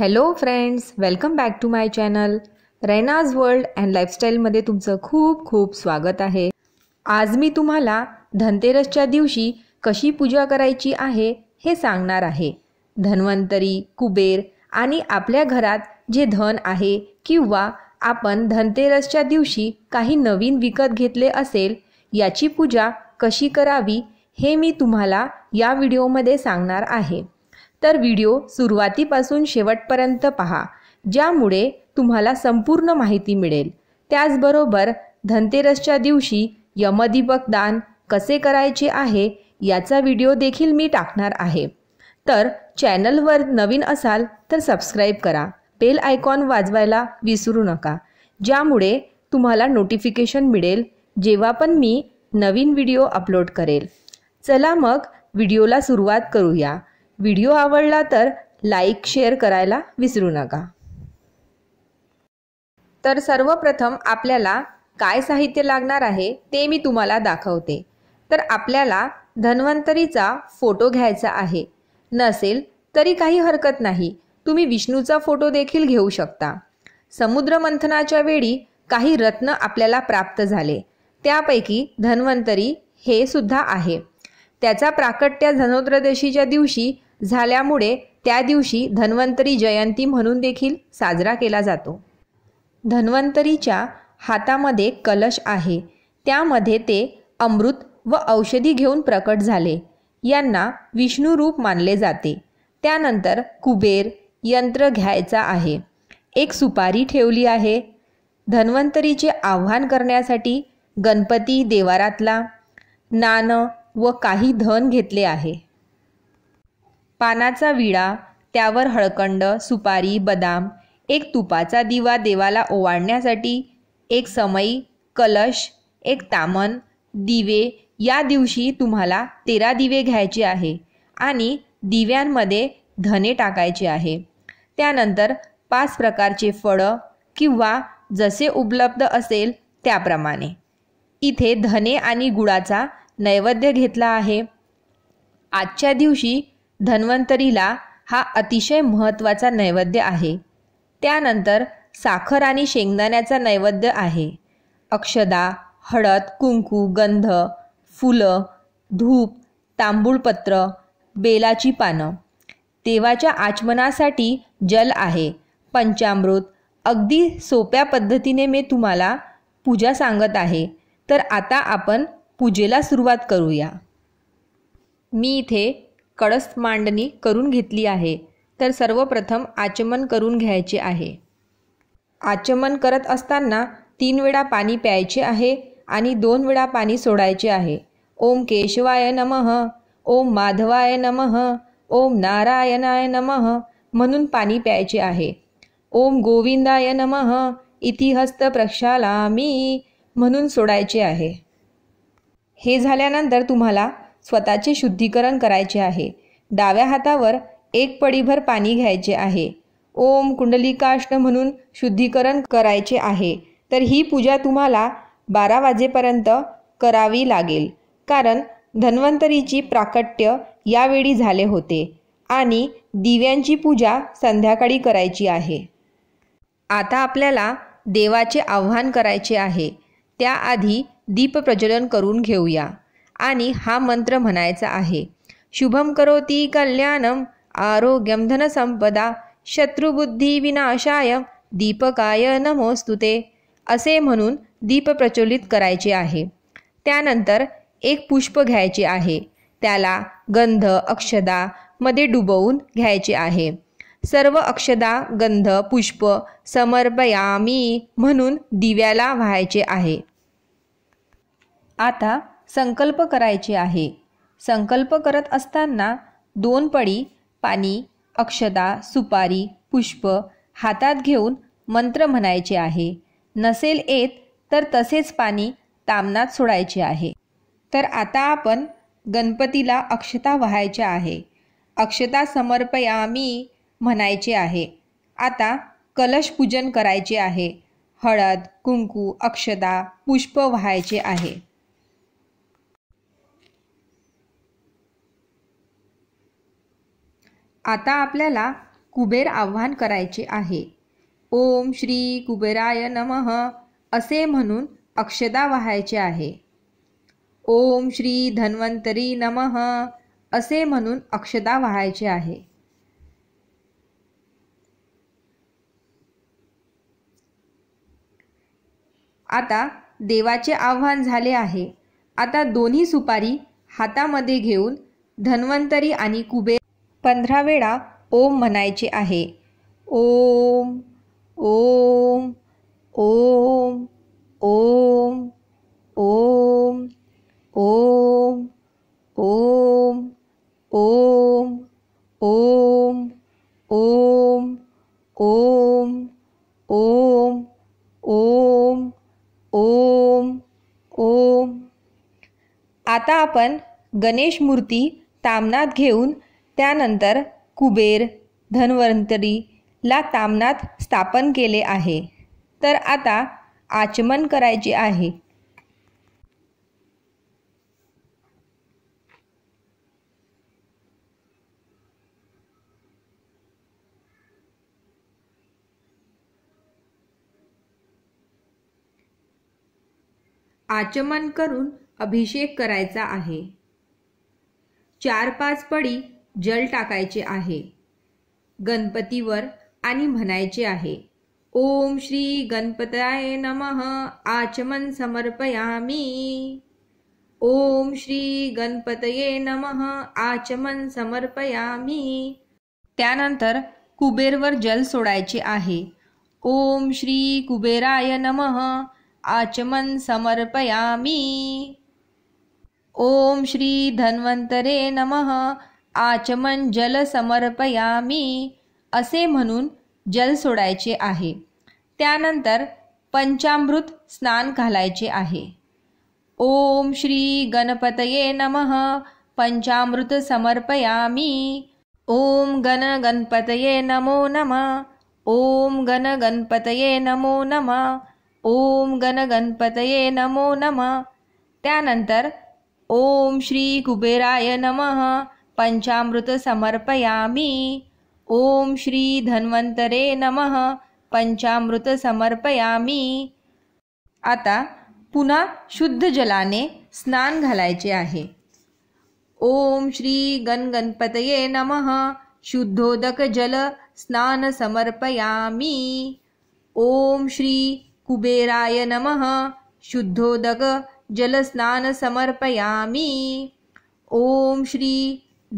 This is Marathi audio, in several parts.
hello friends welcome back to my channel Rena's world and लाईफस्टाईलमध्ये तुमचं खूप खूप स्वागत आहे आज मी तुम्हाला धनतेरसच्या दिवशी कशी पूजा करायची आहे हे सांगणार आहे धन्वंतरी कुबेर आणि आपल्या घरात जे धन आहे किंवा आपण धनतेरसच्या दिवशी काही नवीन विकत घेतले असेल याची पूजा कशी करावी हे मी तुम्हाला या व्हिडिओमध्ये सांगणार आहे तर व्हिडिओ सुरुवातीपासून शेवटपर्यंत पहा ज्यामुळे तुम्हाला संपूर्ण माहिती मिळेल त्याचबरोबर धनतेरसच्या दिवशी यमदीपक दान कसे करायचे आहे याचा व्हिडिओ देखील मी टाकणार आहे तर चॅनलवर नवीन असाल तर सबस्क्राईब करा बेल आयकॉन वाजवायला विसरू नका ज्यामुळे तुम्हाला नोटिफिकेशन मिळेल जेव्हा पण मी नवीन व्हिडिओ अपलोड करेल चला मग व्हिडिओला सुरुवात करूया व्हिडिओ आवडला तर लाईक शेअर करायला विसरू नका तर सर्वप्रथम आपल्याला काय साहित्य लागणार आहे ते मी तुम्हाला दाखवते तर आपल्याला धन्वंतरीचा फोटो घ्यायचा आहे नसेल तरी काही हरकत नाही तुम्ही विष्णूचा फोटो देखील घेऊ शकता समुद्र मंथनाच्या वेळी काही रत्न आपल्याला प्राप्त झाले त्यापैकी धन्वंतरी हे सुद्धा आहे त्याचा प्राकट्य धनोद्रदशीच्या दिवशी झाल्यामुळे त्या दिवशी धन्वंतरी जयंती म्हणून देखील साजरा केला जातो धन्वंतरीच्या हातामध्ये कलश आहे त्यामध्ये ते अमृत व औषधी घेऊन प्रकट झाले यांना विष्णुरूप मानले जाते त्यानंतर कुबेर यंत्र घ्यायचा आहे एक सुपारी ठेवली आहे धन्वंतरीचे आव्हान करण्यासाठी गणपती देवारातला नाणं व काही धन घेतले आहे पानाचा विडा त्यावर हळकंड सुपारी बदाम एक तुपाचा दिवा देवाला ओवाळण्यासाठी एक समई कलश एक तामन दिवे या दिवशी तुम्हाला तेरा दिवे घ्यायचे आहे आणि दिव्यांमध्ये धने टाकायचे आहे त्यानंतर पाच प्रकारचे फळं किंवा जसे उपलब्ध असेल त्याप्रमाणे इथे धने आणि गुळाचा नैवेद्य घेतला आहे आजच्या दिवशी धन्वंतरीला हा अतिशय महत्त्वाचा नैवेद्य आहे त्यानंतर साखर आणि शेंगदाण्याचा नैवेद्य आहे अक्षदा हळद कुंकू गंध फुलं धूप तांबूळपत्र बेलाची पानं देवाच्या आचमनासाठी जल आहे पंचामृत अगदी सोप्या पद्धतीने मी तुम्हाला पूजा सांगत आहे तर आता आपण पूजेला सुरुवात करूया मी इथे कळस मांडणी करून घेतली आहे तर सर्वप्रथम आचमन करून घ्यायचे आहे आचमन करत असताना तीन वेळा पाणी प्यायचे आहे आणि दोन वेळा पाणी सोडायचे आहे ओम केशवाय नमः ओम माधवाय नमः ओम नारायणाय नमः म्हणून पाणी प्यायचे आहे ओम गोविंदाय नमः इतिहस्त प्रक्षाला मी म्हणून सोडायचे आहे हे झाल्यानंतर तुम्हाला स्वतःचे शुद्धीकरण करायचे आहे डाव्या हातावर एक पडीभर पाणी घ्यायचे आहे ओम कुंडलिकाष्ट म्हणून शुद्धीकरण करायचे आहे तर ही पूजा तुम्हाला बारा वाजेपर्यंत करावी लागेल कारण धन्वंतरीची प्राकट्य यावेळी झाले होते आणि दिव्यांची पूजा संध्याकाळी करायची आहे आता आपल्याला देवाचे आव्हान करायचे आहे त्याआधी दीप प्रज्वलन करून घेऊया आणि हा मंत्र म्हणायचा आहे शुभम करोती कल्याणम आरोग्यम धनसंपदा शत्रुबुद्धी विनाशाय दीपकाय नमोस्तुते असे म्हणून दीप प्रचलित करायचे आहे त्यानंतर एक पुष्प घ्यायचे आहे त्याला गंध अक्षदा मध्ये डुबवून घ्यायचे आहे सर्व अक्षदा गंध पुष्प समर्पयामी म्हणून दिव्याला व्हायचे आहे आता संकल्प करायचे आहे संकल्प करत असताना दोन पडी पाणी अक्षदा सुपारी पुष्प हातात घेऊन मंत्र म्हणायचे आहे नसेल येत तर तसेच पाणी तामनात सोडायचे आहे तर आता आपण गणपतीला अक्षता व्हायचे आहे अक्षता समर्पयामी म्हणायचे आहे आता कलश पूजन करायचे आहे हळद कुंकू अक्षदा पुष्प व्हायचे आहे आता आपल्याला कुबेर आव्हान करायचे आहे ओम श्री कुबेराय नमः असे म्हणून अक्षदा वाहायचे आहे ओम श्री धन्वंतरी नमः असे म्हणून अक्षदा वाहायचे आहे आता देवाचे आव्हान झाले आहे आता दोन्ही सुपारी हातामध्ये घेऊन धन्वंतरी आणि कुबेर पंधरा वेळा ओम म्हणायचे आहे ओम ओम ओम ओम ओम ओम ओम ओम ओम ओम ओम ओम ओम ओम ओम आता आपण गणेश मूर्ती तामनात घेऊन त्यानंतर कुबेर ला तामनात स्थापन केले आहे तर आता आचमन करायचे आहे आचमन करून अभिषेक करायचा आहे चार पाच पडी जल टाकायचे आहे गणपतीवर आणि म्हणायचे आहे ओम श्री गणपताय नम आचमन समर्पयामी ओम श्री गणपतये नम आचमन समर्पयामी त्यानंतर कुबेरवर जल सोडायचे आहे ओम श्री कुबेराय नम आचमन समर्पयामी ओम श्री धन्वंतरे नम आचमन जल समर्पयामी असे म्हणून जल सोडायचे आहे त्यानंतर पंचामृत स्नान घालायचे आहे ओम श्री गणपतये नम पंचामृत समर्पयामी ओम गण गणपतये नमो नम ओम गण गणपतये नमो नम ओम गण गणपतये नमो नम त्यानंतर ओम श्री कुबेराय नमः पंचामृत समर्पयामी ओम श्री धन्वंतरे नम पंचामृत समर्पयामी आता पुन्हा शुद्ध जलाने स्नान घालायचे आहे ओम श्री गणगणपतये नम शुद्धोदक जल स्नान समर्पयामी ओम श्री कुबेराय नम शुद्धोदक जल स्नान समर्पयामी ओम श्री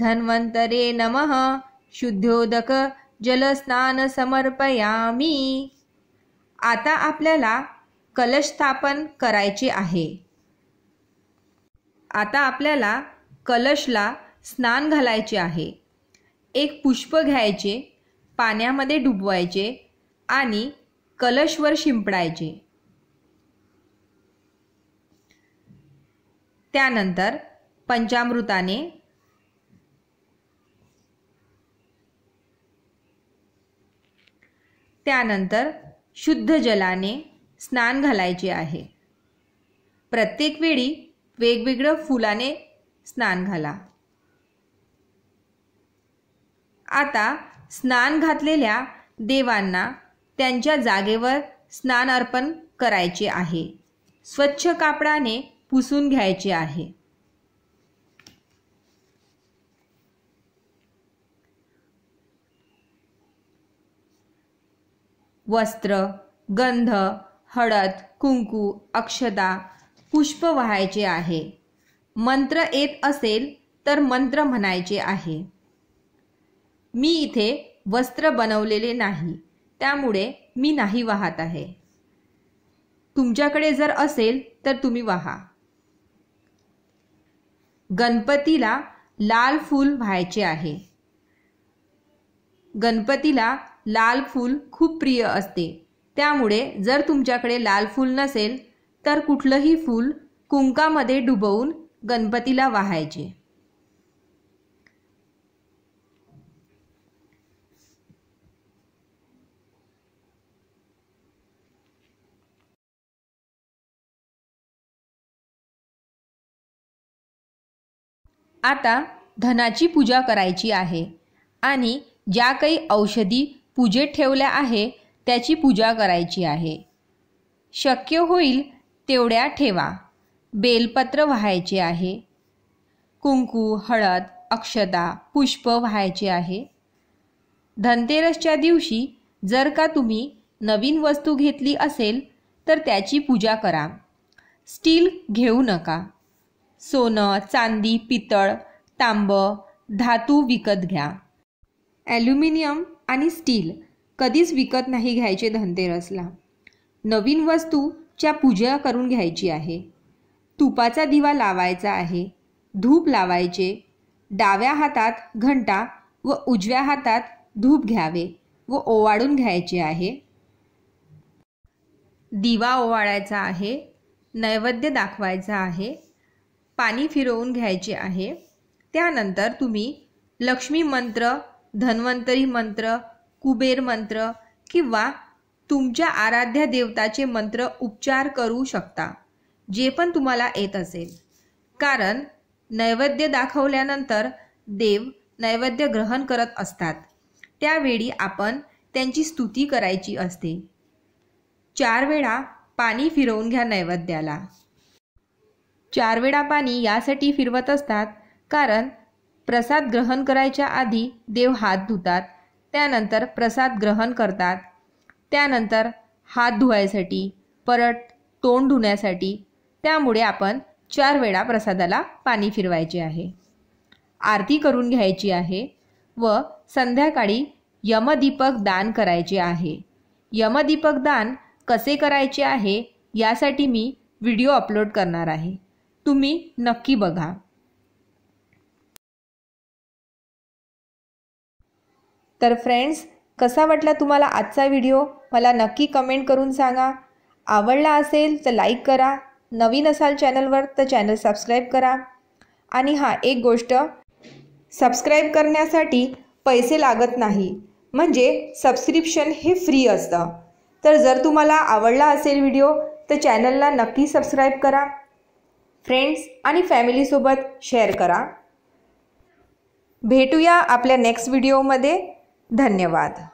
धन्वंतरे नमः शुद्धोदक जलस्नान समर्पयामी आता आपल्याला कलशस्थापन करायचे आहे आता आपल्याला कलशला स्नान घालायचे आहे एक पुष्प घ्यायचे पाण्यामध्ये डुबवायचे आणि कलशवर शिंपडायचे त्यानंतर पंचामृताने त्यानंतर शुद्ध जलाने स्नान घालायचे आहे प्रत्येक वेळी वेगवेगळं फुलाने स्नान घाला आता स्नान घातलेल्या देवांना त्यांच्या जागेवर स्नान अर्पण करायचे आहे स्वच्छ कापडाने पुसून घ्यायचे आहे वस्त्र गंध हळद कुंकू अक्षता पुष्प व्हायचे आहे मंत्र येत असेल तर मंत्र म्हणायचे आहे मी इथे वस्त्र बनवलेले नाही त्यामुळे मी नाही वाहत आहे तुमच्याकडे जर असेल तर तुम्ही वाहा गणपतीला लाल फूल व्हायचे आहे गणपतीला लाल फूल खूप प्रिय असते त्यामुळे जर तुमच्याकडे लाल फूल नसेल तर कुठलंही फूल कुंकामध्ये डुबवून गणपतीला वाहायचे आता धनाची पूजा करायची आहे आणि ज्या काही औषधी पूजेत ठेवल्या आहे त्याची पूजा करायची आहे शक्य होईल तेवढ्या ठेवा बेलपत्र व्हायचे आहे कुंकू हळद अक्षता पुष्प व्हायचे आहे धनतेरसच्या दिवशी जर का तुम्ही नवीन वस्तू घेतली असेल तर त्याची पूजा करा स्टील घेऊ नका सोनं चांदी पितळ तांब धातू विकत घ्या ॲल्युमिनियम आणि स्टील कधीच विकत नाही घ्यायचे धनतेरसला नवीन वस्तूच्या पूजा करून घ्यायची आहे तुपाचा दिवा लावायचा आहे धूप लावायचे डाव्या हातात घंटा व उजव्या हातात धूप घ्यावे व ओवाळून घ्यायचे आहे दिवा ओवाळायचा आहे नैवेद्य दाखवायचा आहे पाणी फिरवून घ्यायचे आहे त्यानंतर तुम्ही लक्ष्मी मंत्र धन्वंतरी मंत्र कुबेर मंत्र किंवा तुमच्या आराध्य देवताचे मंत्र उपचार करू शकता जे पण तुम्हाला येत असेल कारण नैवेद्य दाखवल्यानंतर देव नैवेद्य ग्रहण करत असतात त्यावेळी आपण त्यांची स्तुती करायची असते चार वेळा पाणी फिरवून घ्या नैवेद्याला चार वेळा पाणी यासाठी फिरवत असतात कारण प्रसाद ग्रहण करायच्या आधी देव हात धुतात त्यानंतर प्रसाद ग्रहण करतात त्यानंतर हात धुवायसाठी परत तोंड धुण्यासाठी त्यामुळे आपण चार वेळा प्रसादाला पाणी फिरवायचे आहे आरती करून घ्यायची आहे व संध्याकाळी यमदीपक दान करायचे आहे यमदीपक दान कसे करायचे आहे यासाठी मी व्हिडिओ अपलोड करणार आहे तुम्ही नक्की बघा तर फ्रेंड्स कसा वाटला तुम्हाला आजचा व्हिडिओ मला नक्की कमेंट करून सांगा आवडला असेल तर लाईक करा नवीन असाल चॅनलवर तर चॅनल सबस्क्राईब करा आणि हां एक गोष्ट सबस्क्राईब करण्यासाठी पैसे लागत नाही म्हणजे सबस्क्रिप्शन हे फ्री असतं तर जर तुम्हाला आवडला असेल व्हिडिओ तर चॅनलला नक्की सबस्क्राईब करा फ्रेंड्स आणि फॅमिलीसोबत शेअर करा भेटूया आपल्या नेक्स्ट व्हिडिओमध्ये धन्यवाद